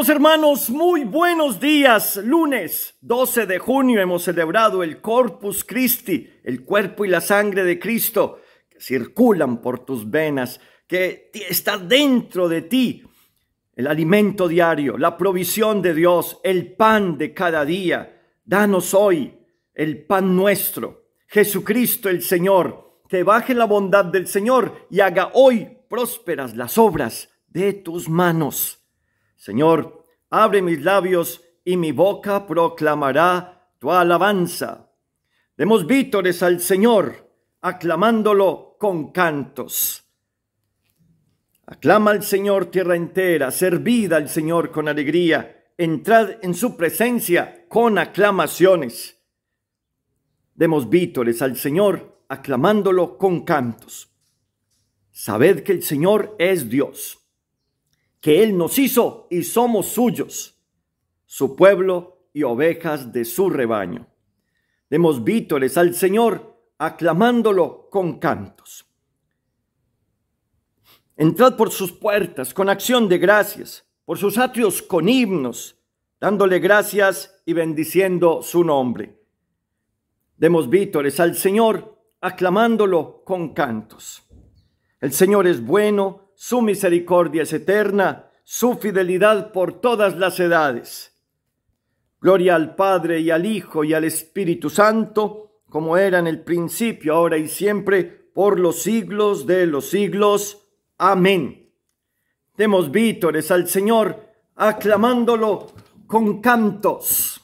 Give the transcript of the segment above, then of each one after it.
hermanos, muy buenos días. Lunes 12 de junio hemos celebrado el Corpus Christi, el cuerpo y la sangre de Cristo que circulan por tus venas, que está dentro de ti. El alimento diario, la provisión de Dios, el pan de cada día. Danos hoy el pan nuestro. Jesucristo el Señor, que baje la bondad del Señor y haga hoy prósperas las obras de tus manos. Señor, abre mis labios y mi boca proclamará tu alabanza. Demos vítores al Señor, aclamándolo con cantos. Aclama al Señor tierra entera, servida al Señor con alegría, entrad en su presencia con aclamaciones. Demos vítores al Señor, aclamándolo con cantos. Sabed que el Señor es Dios que Él nos hizo y somos suyos, su pueblo y ovejas de su rebaño. Demos vítores al Señor, aclamándolo con cantos. Entrad por sus puertas con acción de gracias, por sus atrios con himnos, dándole gracias y bendiciendo su nombre. Demos vítores al Señor, aclamándolo con cantos. El Señor es bueno su misericordia es eterna, su fidelidad por todas las edades. Gloria al Padre y al Hijo y al Espíritu Santo, como era en el principio, ahora y siempre, por los siglos de los siglos. Amén. Demos vítores al Señor, aclamándolo con cantos.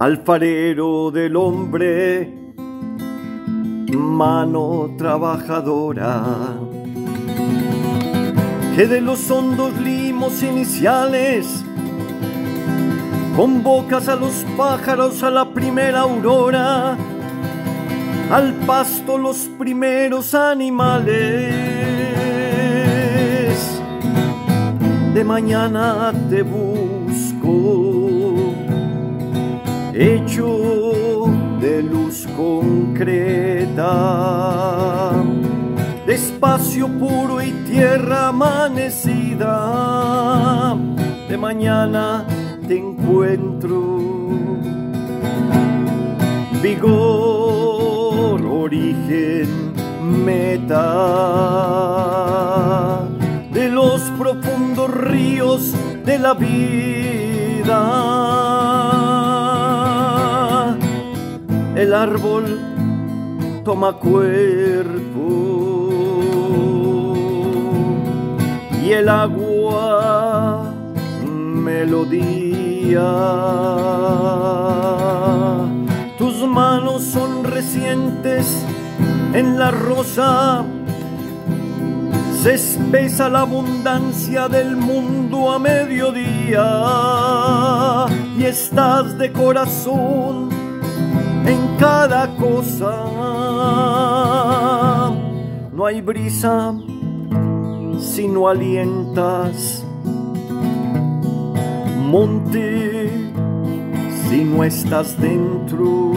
Alfarero del hombre, mano trabajadora, que de los hondos limos iniciales convocas a los pájaros a la primera aurora, al pasto los primeros animales. De mañana te busco, hecho de luz concreta, de espacio puro y tierra amanecida, de mañana te encuentro. Vigor, origen, meta de los profundos ríos de la vida el árbol toma cuerpo y el agua melodía. Tus manos son recientes en la rosa. Se espesa la abundancia del mundo a mediodía y estás de corazón en cada cosa. No hay brisa si no alientas, monte si no estás dentro,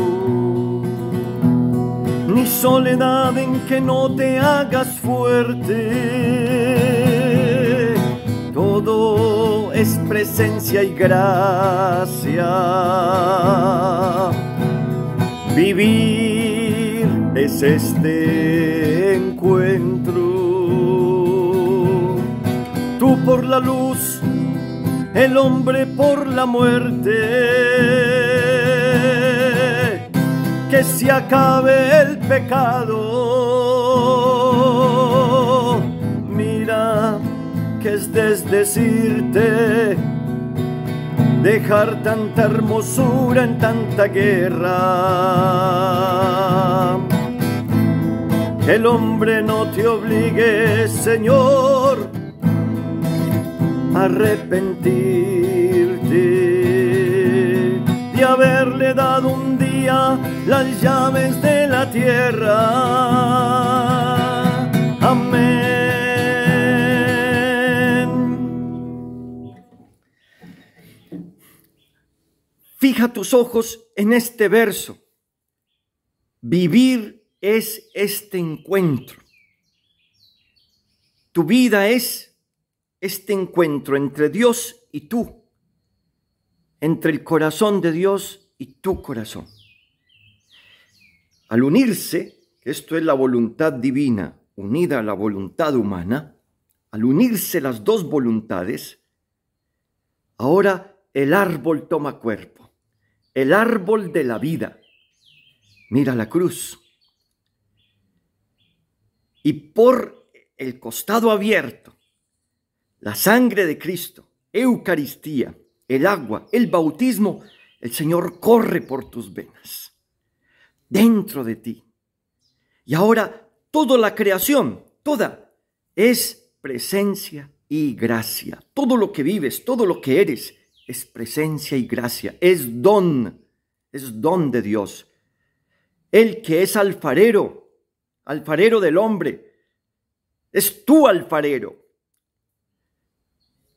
ni soledad en que no te hagas fuerte. Todo es presencia y gracia Vivir es este encuentro. Tú por la luz, el hombre por la muerte. Que se acabe el pecado. Mira que es desdecirte dejar tanta hermosura en tanta guerra. El hombre no te obligue, Señor, a arrepentirte de haberle dado un día las llaves de la tierra. Amén. Fija tus ojos en este verso. Vivir es este encuentro. Tu vida es este encuentro entre Dios y tú, entre el corazón de Dios y tu corazón. Al unirse, esto es la voluntad divina unida a la voluntad humana, al unirse las dos voluntades, ahora el árbol toma cuerpo el árbol de la vida. Mira la cruz. Y por el costado abierto, la sangre de Cristo, Eucaristía, el agua, el bautismo, el Señor corre por tus venas, dentro de ti. Y ahora toda la creación, toda, es presencia y gracia. Todo lo que vives, todo lo que eres, es presencia y gracia, es don, es don de Dios. El que es alfarero, alfarero del hombre, es tu alfarero.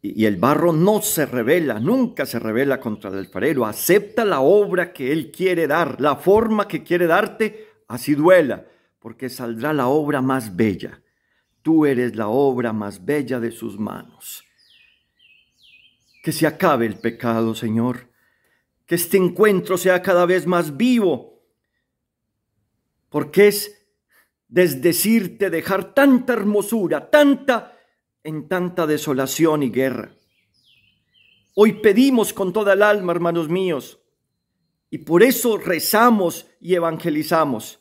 Y, el barro no se revela, nunca se revela contra el alfarero. Acepta la obra que él quiere dar, la forma que quiere darte, así duela, porque saldrá la obra más bella. Tú eres la obra más bella de sus manos que se acabe el pecado, Señor, que este encuentro sea cada vez más vivo, porque es desdecirte, dejar tanta hermosura, tanta en tanta desolación y guerra. Hoy pedimos con toda el alma, hermanos míos, y por eso rezamos y evangelizamos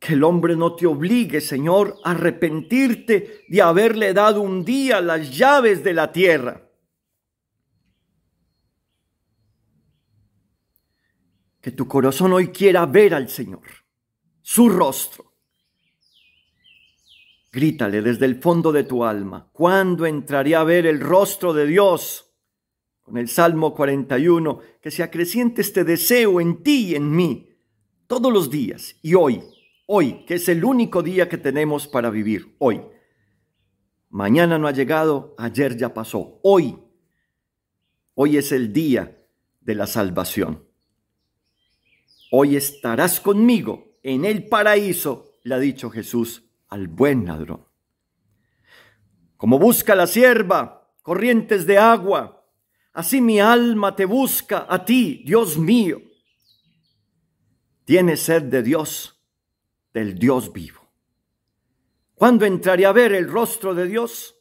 que el hombre no te obligue, Señor, a arrepentirte de haberle dado un día las llaves de la tierra. Que tu corazón hoy quiera ver al Señor, su rostro. Grítale desde el fondo de tu alma, ¿cuándo entraré a ver el rostro de Dios? Con el Salmo 41, que se acreciente este deseo en ti y en mí, todos los días y hoy hoy, que es el único día que tenemos para vivir, hoy. Mañana no ha llegado, ayer ya pasó, hoy. Hoy es el día de la salvación. Hoy estarás conmigo en el paraíso, le ha dicho Jesús al buen ladrón. Como busca la sierva, corrientes de agua, así mi alma te busca a ti, Dios mío. Tienes sed de Dios del Dios vivo. cuando entraré a ver el rostro de Dios?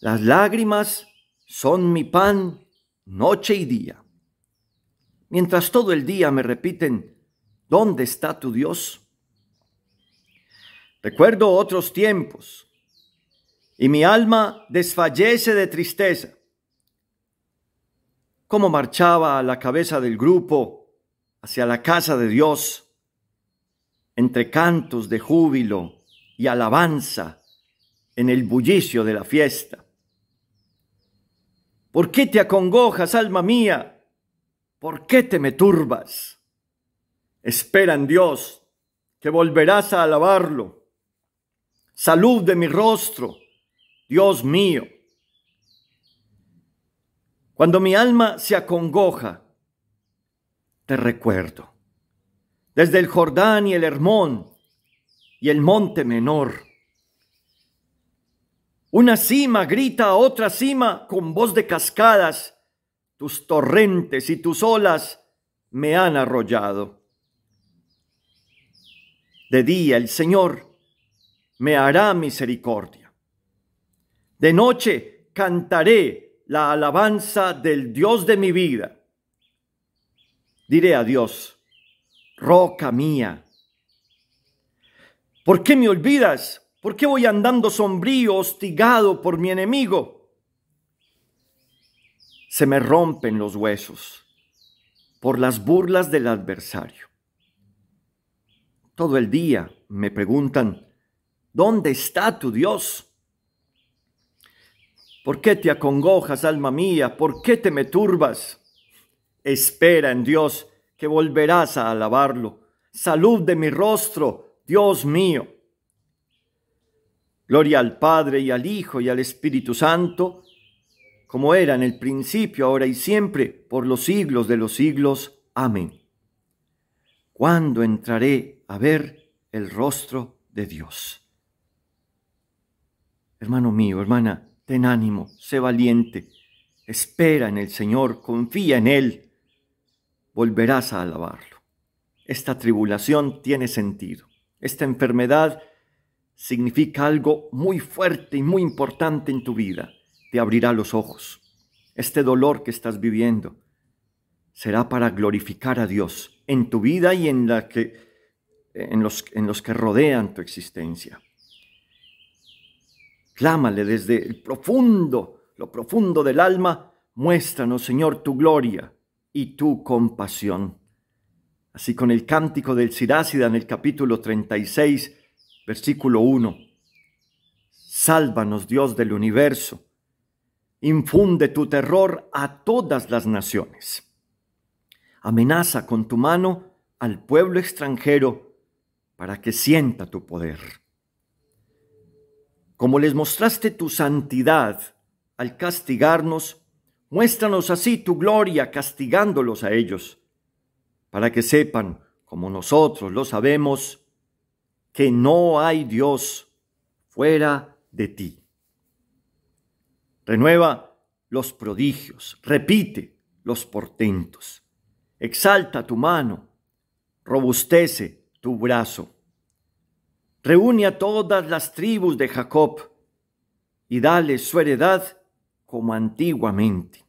Las lágrimas son mi pan noche y día. Mientras todo el día me repiten, ¿dónde está tu Dios? Recuerdo otros tiempos y mi alma desfallece de tristeza. Cómo marchaba a la cabeza del grupo hacia la casa de Dios entre cantos de júbilo y alabanza en el bullicio de la fiesta. ¿Por qué te acongojas, alma mía? ¿Por qué te me turbas? Espera en Dios, que volverás a alabarlo. Salud de mi rostro, Dios mío. Cuando mi alma se acongoja, te recuerdo desde el Jordán y el Hermón y el monte menor. Una cima grita a otra cima con voz de cascadas, tus torrentes y tus olas me han arrollado. De día el Señor me hará misericordia. De noche cantaré la alabanza del Dios de mi vida. Diré a Dios, roca mía. ¿Por qué me olvidas? ¿Por qué voy andando sombrío, hostigado por mi enemigo? Se me rompen los huesos por las burlas del adversario. Todo el día me preguntan, ¿dónde está tu Dios? ¿Por qué te acongojas, alma mía? ¿Por qué te me turbas? Espera en Dios que volverás a alabarlo. Salud de mi rostro, Dios mío. Gloria al Padre y al Hijo y al Espíritu Santo, como era en el principio, ahora y siempre, por los siglos de los siglos. Amén. ¿Cuándo entraré a ver el rostro de Dios? Hermano mío, hermana, ten ánimo, sé valiente, espera en el Señor, confía en Él volverás a alabarlo. Esta tribulación tiene sentido. Esta enfermedad significa algo muy fuerte y muy importante en tu vida. Te abrirá los ojos. Este dolor que estás viviendo será para glorificar a Dios en tu vida y en, los, los que rodean tu existencia. Clámale desde el profundo, lo profundo del alma, muéstranos, Señor, tu gloria y tu compasión. Así con el cántico del Sirácida en el capítulo 36, versículo 1. Sálvanos, Dios del universo. Infunde tu terror a todas las naciones. Amenaza con tu mano al pueblo extranjero para que sienta tu poder. Como les mostraste tu santidad al castigarnos, Muéstranos así tu gloria castigándolos a ellos, para que sepan, como nosotros lo sabemos, que no hay Dios fuera de ti. Renueva los prodigios, repite los portentos, exalta tu mano, robustece tu brazo. Reúne a todas las tribus de Jacob y dale su heredad como antiguamente.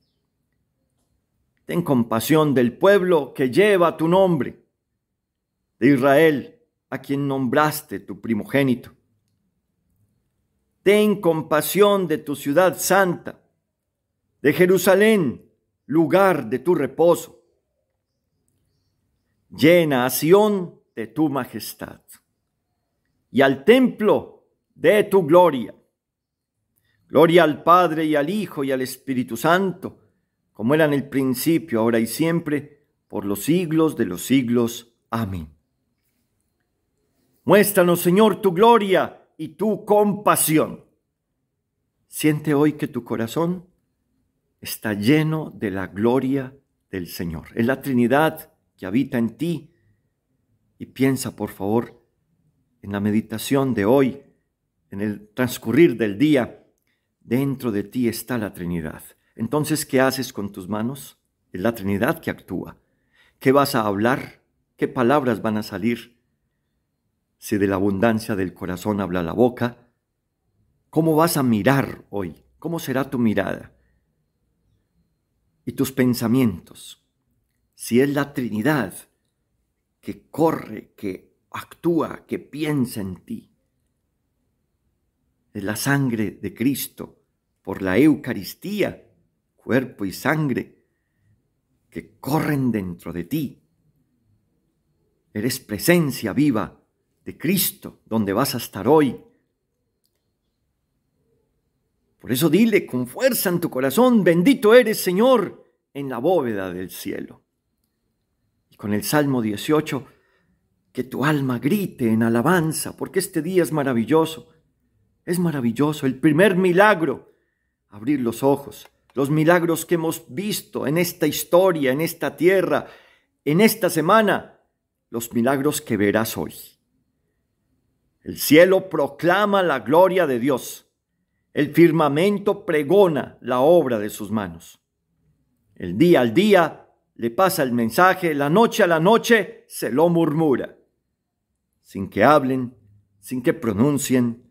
Ten compasión del pueblo que lleva tu nombre, de Israel, a quien nombraste tu primogénito. Ten compasión de tu ciudad santa, de Jerusalén, lugar de tu reposo. Llena a Sión de tu majestad y al templo de tu gloria. Gloria al Padre y al Hijo y al Espíritu Santo, como era en el principio, ahora y siempre, por los siglos de los siglos. Amén. Muéstranos, Señor, tu gloria y tu compasión. Siente hoy que tu corazón está lleno de la gloria del Señor. Es la Trinidad que habita en ti. Y piensa, por favor, en la meditación de hoy, en el transcurrir del día Dentro de ti está la Trinidad. Entonces, ¿qué haces con tus manos? Es la Trinidad que actúa. ¿Qué vas a hablar? ¿Qué palabras van a salir? Si de la abundancia del corazón habla la boca, ¿cómo vas a mirar hoy? ¿Cómo será tu mirada? Y tus pensamientos. Si es la Trinidad que corre, que actúa, que piensa en ti, es la sangre de Cristo por la Eucaristía, cuerpo y sangre, que corren dentro de ti. Eres presencia viva de Cristo, donde vas a estar hoy. Por eso dile con fuerza en tu corazón, bendito eres Señor, en la bóveda del cielo. Y con el Salmo 18, que tu alma grite en alabanza, porque este día es maravilloso es maravilloso, el primer milagro, abrir los ojos, los milagros que hemos visto en esta historia, en esta tierra, en esta semana, los milagros que verás hoy. El cielo proclama la gloria de Dios. El firmamento pregona la obra de sus manos. El día al día le pasa el mensaje, la noche a la noche se lo murmura. Sin que hablen, sin que pronuncien,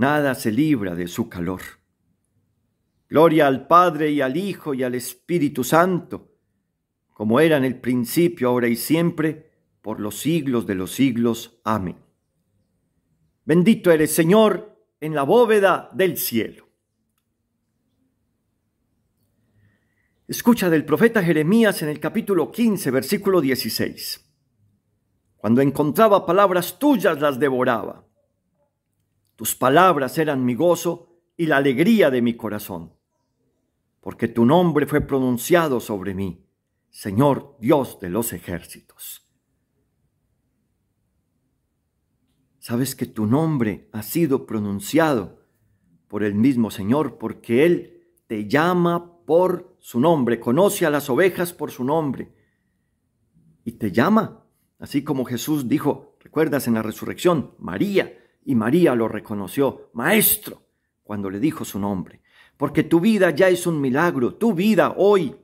nada se libra de su calor. Gloria al Padre y al Hijo y al Espíritu Santo, como era en el principio, ahora y siempre, por los siglos de los siglos. Amén. Bendito eres, Señor, en la bóveda del cielo. Escucha del profeta Jeremías en el capítulo 15, versículo 16. Cuando encontraba palabras tuyas las devoraba tus palabras eran mi gozo y la alegría de mi corazón, porque tu nombre fue pronunciado sobre mí, Señor Dios de los ejércitos. Sabes que tu nombre ha sido pronunciado por el mismo Señor, porque Él te llama por su nombre, conoce a las ovejas por su nombre y te llama, así como Jesús dijo, recuerdas en la resurrección, María, y María lo reconoció, Maestro, cuando le dijo su nombre, porque tu vida ya es un milagro, tu vida hoy.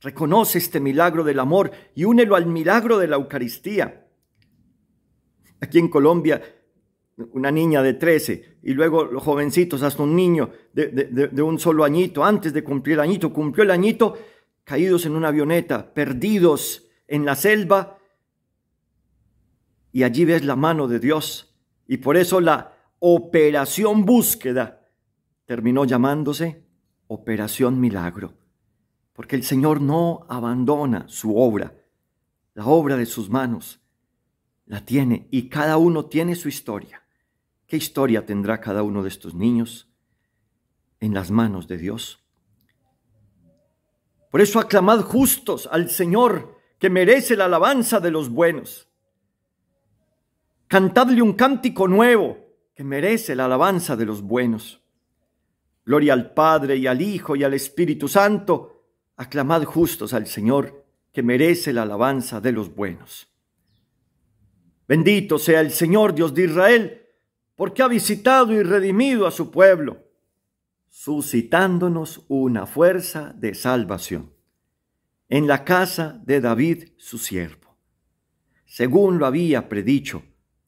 Reconoce este milagro del amor y únelo al milagro de la Eucaristía. Aquí en Colombia, una niña de 13 y luego los jovencitos, hasta un niño de, de un solo añito, antes de cumplir el añito, cumplió el añito, caídos en una avioneta, perdidos en la selva, y allí ves la mano de Dios y por eso la operación búsqueda terminó llamándose operación milagro, porque el Señor no abandona su obra, la obra de sus manos, la tiene y cada uno tiene su historia. ¿Qué historia tendrá cada uno de estos niños en las manos de Dios? Por eso aclamad justos al Señor, que merece la alabanza de los buenos. Cantadle un cántico nuevo que merece la alabanza de los buenos. Gloria al Padre y al Hijo y al Espíritu Santo. Aclamad justos al Señor que merece la alabanza de los buenos. Bendito sea el Señor Dios de Israel, porque ha visitado y redimido a su pueblo, suscitándonos una fuerza de salvación en la casa de David su siervo, según lo había predicho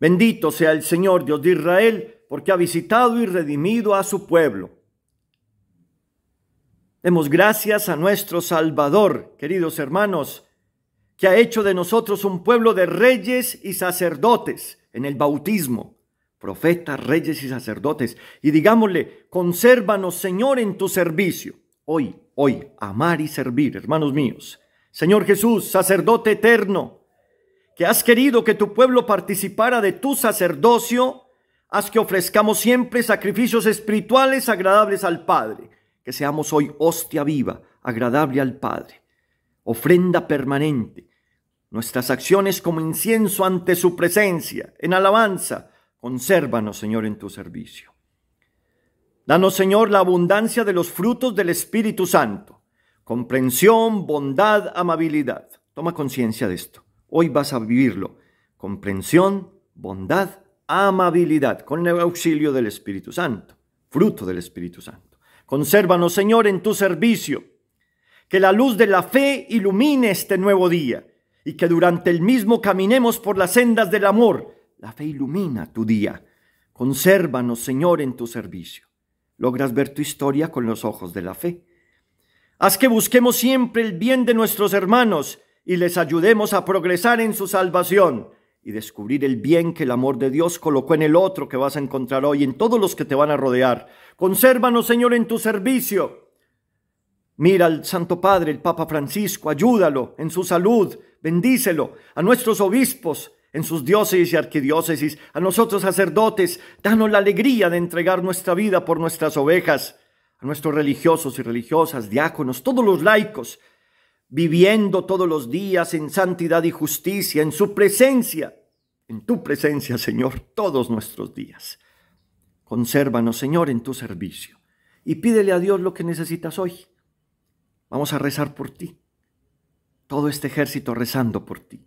Bendito sea el Señor Dios de Israel, porque ha visitado y redimido a su pueblo. Demos gracias a nuestro Salvador, queridos hermanos, que ha hecho de nosotros un pueblo de reyes y sacerdotes en el bautismo, profetas, reyes y sacerdotes. Y digámosle, consérvanos, Señor, en tu servicio. Hoy, hoy, amar y servir, hermanos míos. Señor Jesús, sacerdote eterno, que has querido que tu pueblo participara de tu sacerdocio, haz que ofrezcamos siempre sacrificios espirituales agradables al Padre, que seamos hoy hostia viva, agradable al Padre, ofrenda permanente, nuestras acciones como incienso ante su presencia, en alabanza, consérvanos, Señor, en tu servicio. Danos, Señor, la abundancia de los frutos del Espíritu Santo, comprensión, bondad, amabilidad. Toma conciencia de esto Hoy vas a vivirlo. Comprensión, bondad, amabilidad, con el auxilio del Espíritu Santo, fruto del Espíritu Santo. Consérvanos, Señor, en tu servicio. Que la luz de la fe ilumine este nuevo día y que durante el mismo caminemos por las sendas del amor. La fe ilumina tu día. Consérvanos, Señor, en tu servicio. Logras ver tu historia con los ojos de la fe. Haz que busquemos siempre el bien de nuestros hermanos y les ayudemos a progresar en su salvación y descubrir el bien que el amor de Dios colocó en el otro que vas a encontrar hoy, en todos los que te van a rodear. Consérvanos, Señor, en tu servicio. Mira al Santo Padre, el Papa Francisco, ayúdalo en su salud, bendícelo, a nuestros obispos, en sus diócesis y arquidiócesis, a nosotros sacerdotes, danos la alegría de entregar nuestra vida por nuestras ovejas, a nuestros religiosos y religiosas, diáconos, todos los laicos, viviendo todos los días en santidad y justicia, en su presencia, en tu presencia, Señor, todos nuestros días. Consérvanos, Señor, en tu servicio y pídele a Dios lo que necesitas hoy. Vamos a rezar por ti. Todo este ejército rezando por ti.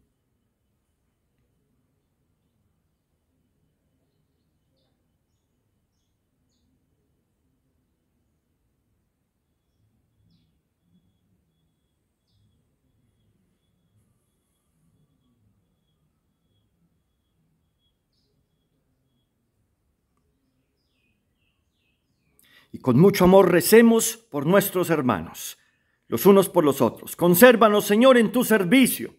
Con mucho amor recemos por nuestros hermanos, los unos por los otros. Consérvanos, Señor, en tu servicio.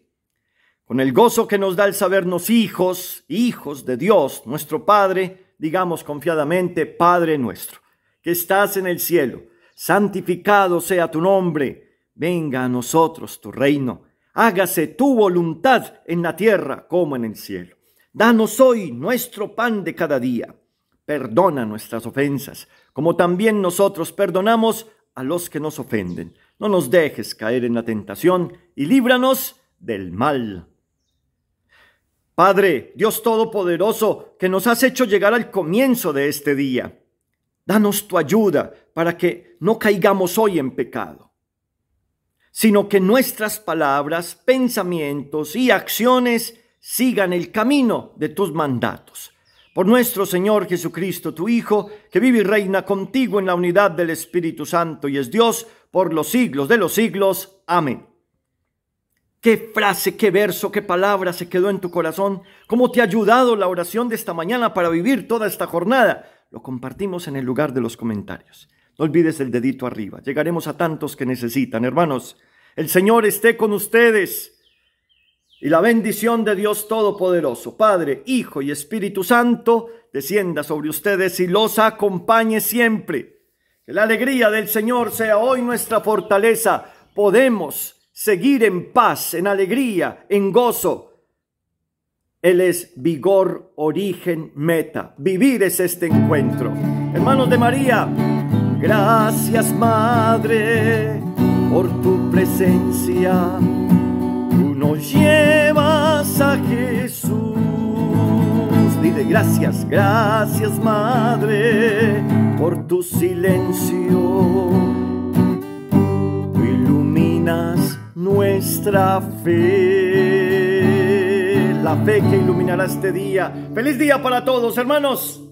Con el gozo que nos da el sabernos hijos, hijos de Dios, nuestro Padre, digamos confiadamente, Padre nuestro, que estás en el cielo, santificado sea tu nombre, venga a nosotros tu reino, hágase tu voluntad en la tierra como en el cielo. Danos hoy nuestro pan de cada día perdona nuestras ofensas, como también nosotros perdonamos a los que nos ofenden. No nos dejes caer en la tentación y líbranos del mal. Padre, Dios Todopoderoso, que nos has hecho llegar al comienzo de este día, danos tu ayuda para que no caigamos hoy en pecado, sino que nuestras palabras, pensamientos y acciones sigan el camino de tus mandatos por nuestro Señor Jesucristo, tu Hijo, que vive y reina contigo en la unidad del Espíritu Santo y es Dios por los siglos de los siglos. Amén. Qué frase, qué verso, qué palabra se quedó en tu corazón. Cómo te ha ayudado la oración de esta mañana para vivir toda esta jornada. Lo compartimos en el lugar de los comentarios. No olvides el dedito arriba. Llegaremos a tantos que necesitan. Hermanos, el Señor esté con ustedes. Y la bendición de Dios Todopoderoso, Padre, Hijo y Espíritu Santo, descienda sobre ustedes y los acompañe siempre. Que la alegría del Señor sea hoy nuestra fortaleza. Podemos seguir en paz, en alegría, en gozo. Él es vigor, origen, meta. Vivir es este encuentro. Hermanos de María, gracias Madre por tu presencia llevas a Jesús. Dile gracias, gracias Madre, por tu silencio. Tú Iluminas nuestra fe, la fe que iluminará este día. Feliz día para todos, hermanos.